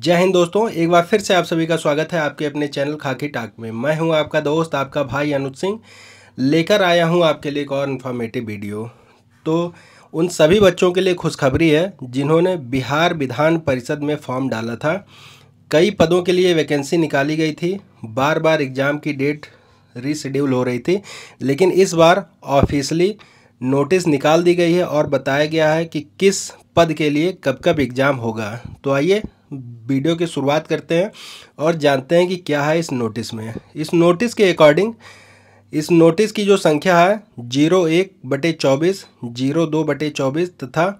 जय हिंद दोस्तों एक बार फिर से आप सभी का स्वागत है आपके अपने चैनल खाकी टाक में मैं हूं आपका दोस्त आपका भाई अनुज सिंह लेकर आया हूं आपके लिए एक और इन्फॉर्मेटिव वीडियो तो उन सभी बच्चों के लिए खुशखबरी है जिन्होंने बिहार विधान परिषद में फॉर्म डाला था कई पदों के लिए वैकेंसी निकाली गई थी बार बार एग्ज़ाम की डेट रिशेड्यूल हो रही थी लेकिन इस बार ऑफिसली नोटिस निकाल दी गई है और बताया गया है कि किस पद के लिए कब कब एग्ज़ाम होगा तो आइए वीडियो की शुरुआत करते हैं और जानते हैं कि क्या है इस नोटिस में इस नोटिस के अकॉर्डिंग इस नोटिस की जो संख्या है जीरो एक बटे चौबीस जीरो दो बटे चौबीस तथा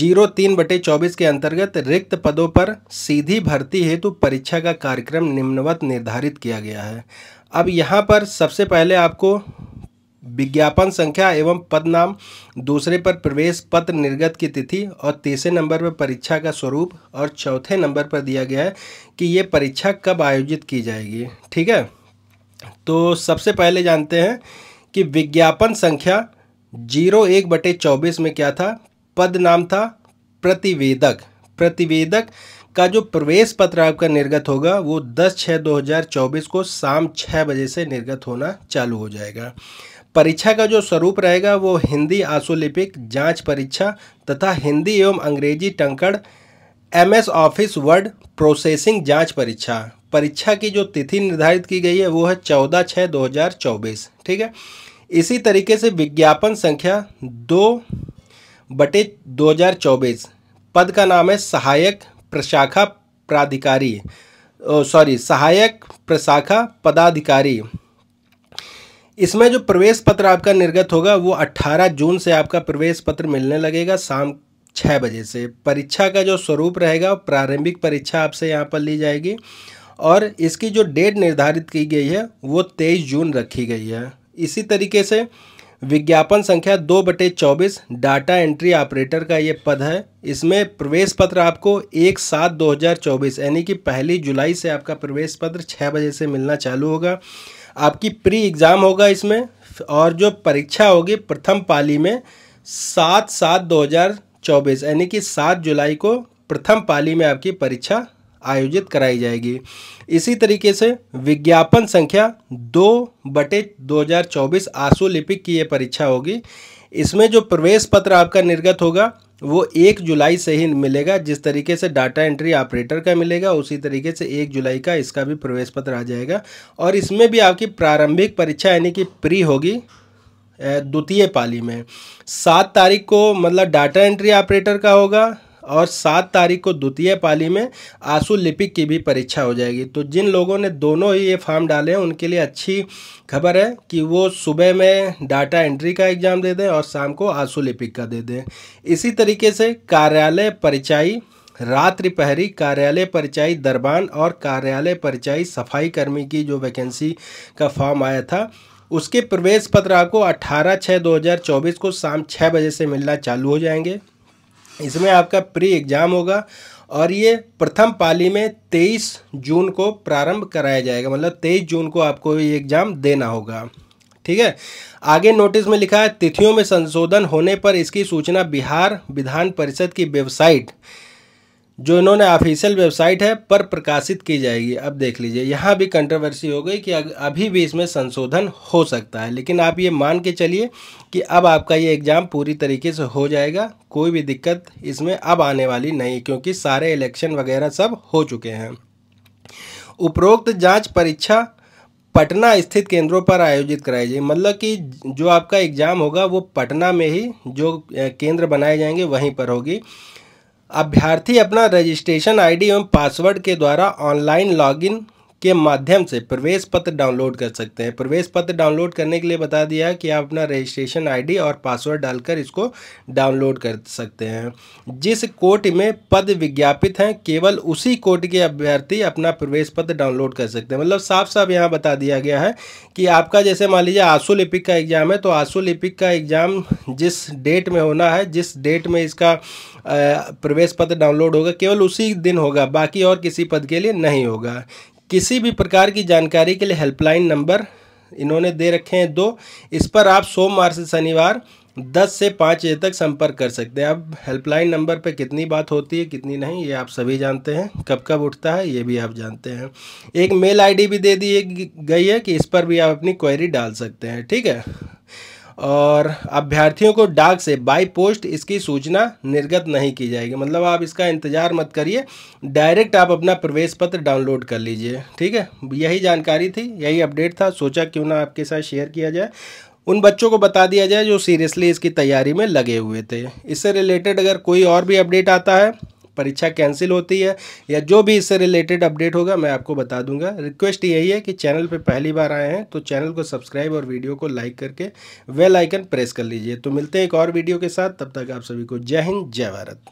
जीरो तीन बटे चौबीस के अंतर्गत रिक्त पदों पर सीधी भर्ती हेतु परीक्षा का कार्यक्रम निम्नवत निर्धारित किया गया है अब यहाँ पर सबसे पहले आपको विज्ञापन संख्या एवं पद नाम दूसरे पर प्रवेश पत्र निर्गत की तिथि और तीसरे नंबर पर परीक्षा का स्वरूप और चौथे नंबर पर दिया गया है कि ये परीक्षा कब आयोजित की जाएगी ठीक है तो सबसे पहले जानते हैं कि विज्ञापन संख्या जीरो एक बटे चौबीस में क्या था पद नाम था प्रतिवेदक प्रतिवेदक का जो प्रवेश पत्र आपका निर्गत होगा वो दस छः दो को शाम छः बजे से निर्गत होना चालू हो जाएगा परीक्षा का जो स्वरूप रहेगा वो हिंदी आशुलिपिक जांच परीक्षा तथा हिंदी एवं अंग्रेजी टंकड़ एमएस ऑफिस वर्ड प्रोसेसिंग जांच परीक्षा परीक्षा की जो तिथि निर्धारित की गई है वो है चौदह छः दो हज़ार चौबीस ठीक है इसी तरीके से विज्ञापन संख्या दो बटे दो हज़ार चौबीस पद का नाम है सहायक प्रशाखा प्राधिकारी सॉरी सहायक प्रशाखा पदाधिकारी इसमें जो प्रवेश पत्र आपका निर्गत होगा वो 18 जून से आपका प्रवेश पत्र मिलने लगेगा शाम छः बजे से परीक्षा का जो स्वरूप रहेगा प्रारंभिक परीक्षा आपसे यहाँ पर ली जाएगी और इसकी जो डेट निर्धारित की गई है वो तेईस जून रखी गई है इसी तरीके से विज्ञापन संख्या दो बटे चौबीस डाटा एंट्री ऑपरेटर का ये पद है इसमें प्रवेश पत्र आपको एक सात दो हज़ार चौबीस यानी कि पहली जुलाई से आपका प्रवेश पत्र छः बजे से मिलना चालू होगा आपकी प्री एग्ज़ाम होगा इसमें और जो परीक्षा होगी प्रथम पाली में सात सात दो हज़ार चौबीस यानी कि सात जुलाई को प्रथम पाली में आपकी परीक्षा आयोजित कराई जाएगी इसी तरीके से विज्ञापन संख्या दो बटे दो हज़ार चौबीस आंसू लिपिक की ये परीक्षा होगी इसमें जो प्रवेश पत्र आपका निर्गत होगा वो एक जुलाई से ही मिलेगा जिस तरीके से डाटा एंट्री ऑपरेटर का मिलेगा उसी तरीके से एक जुलाई का इसका भी प्रवेश पत्र आ जाएगा और इसमें भी आपकी प्रारंभिक परीक्षा यानी कि प्री होगी द्वितीय पाली में सात तारीख को मतलब डाटा एंट्री ऑपरेटर का होगा और सात तारीख को द्वितीय पाली में आंसू लिपिक की भी परीक्षा हो जाएगी तो जिन लोगों ने दोनों ही ये फॉर्म डाले हैं उनके लिए अच्छी खबर है कि वो सुबह में डाटा एंट्री का एग्ज़ाम दे दें और शाम को आंसू लिपिक का दे दें इसी तरीके से कार्यालय परिचाई रात्रि पहरी कार्यालय परिचाई दरबान और कार्यालय परिचाई सफाई कर्मी की जो वैकेंसी का फॉर्म आया था उसके प्रवेश पत्र आपको 18 छः 2024 को शाम 6 बजे से मिलना चालू हो जाएंगे इसमें आपका प्री एग्ज़ाम होगा और ये प्रथम पाली में 23 जून को प्रारंभ कराया जाएगा मतलब 23 जून को आपको ये एग्ज़ाम देना होगा ठीक है आगे नोटिस में लिखा है तिथियों में संशोधन होने पर इसकी सूचना बिहार विधान परिषद की वेबसाइट जो इन्होंने ऑफिशियल वेबसाइट है पर प्रकाशित की जाएगी अब देख लीजिए यहाँ भी कंट्रोवर्सी हो गई कि अभी भी इसमें संशोधन हो सकता है लेकिन आप ये मान के चलिए कि अब आपका ये एग्ज़ाम पूरी तरीके से हो जाएगा कोई भी दिक्कत इसमें अब आने वाली नहीं क्योंकि सारे इलेक्शन वगैरह सब हो चुके हैं उपरोक्त जाँच परीक्षा पटना स्थित केंद्रों पर आयोजित कराई जाएगी मतलब कि जो आपका एग्ज़ाम होगा वो पटना में ही जो केंद्र बनाए जाएंगे वहीं पर होगी अभ्यर्थी अपना रजिस्ट्रेशन आईडी एवं पासवर्ड के द्वारा ऑनलाइन लॉगिन के माध्यम से प्रवेश पत्र डाउनलोड कर सकते हैं प्रवेश पत्र डाउनलोड करने के लिए बता दिया कि आप अपना रजिस्ट्रेशन आईडी और पासवर्ड डालकर इसको डाउनलोड कर सकते हैं जिस कोर्ट में पद विज्ञापित हैं केवल उसी कोर्ट के अभ्यर्थी अपना प्रवेश पत्र डाउनलोड कर सकते हैं मतलब साफ साफ यहाँ बता दिया गया है कि आपका जैसे मान लीजिए आंसू लिपिक का एग्ज़ाम है तो आंसू लिपिक का एग्ज़ाम जिस डेट में होना है जिस डेट में इसका प्रवेश पत्र डाउनलोड होगा केवल उसी दिन होगा बाकी और किसी पद के लिए नहीं होगा किसी भी प्रकार की जानकारी के लिए हेल्पलाइन नंबर इन्होंने दे रखे हैं दो इस पर आप सोमवार से शनिवार दस से पाँच बजे तक संपर्क कर सकते हैं अब हेल्पलाइन नंबर पर कितनी बात होती है कितनी नहीं ये आप सभी जानते हैं कब कब उठता है ये भी आप जानते हैं एक मेल आईडी भी दे दी गई है कि इस पर भी आप अपनी क्वेरी डाल सकते हैं ठीक है और अभ्यर्थियों को डाक से बाई पोस्ट इसकी सूचना निर्गत नहीं की जाएगी मतलब आप इसका इंतज़ार मत करिए डायरेक्ट आप अपना प्रवेश पत्र डाउनलोड कर लीजिए ठीक है यही जानकारी थी यही अपडेट था सोचा क्यों ना आपके साथ शेयर किया जाए उन बच्चों को बता दिया जाए जो सीरियसली इसकी तैयारी में लगे हुए थे इससे रिलेटेड अगर कोई और भी अपडेट आता है परीक्षा कैंसिल होती है या जो भी इससे रिलेटेड अपडेट होगा मैं आपको बता दूंगा रिक्वेस्ट यही है कि चैनल पर पहली बार आए हैं तो चैनल को सब्सक्राइब और वीडियो को लाइक करके वेल आइकन प्रेस कर लीजिए तो मिलते हैं एक और वीडियो के साथ तब तक आप सभी को जय हिंद जय भारत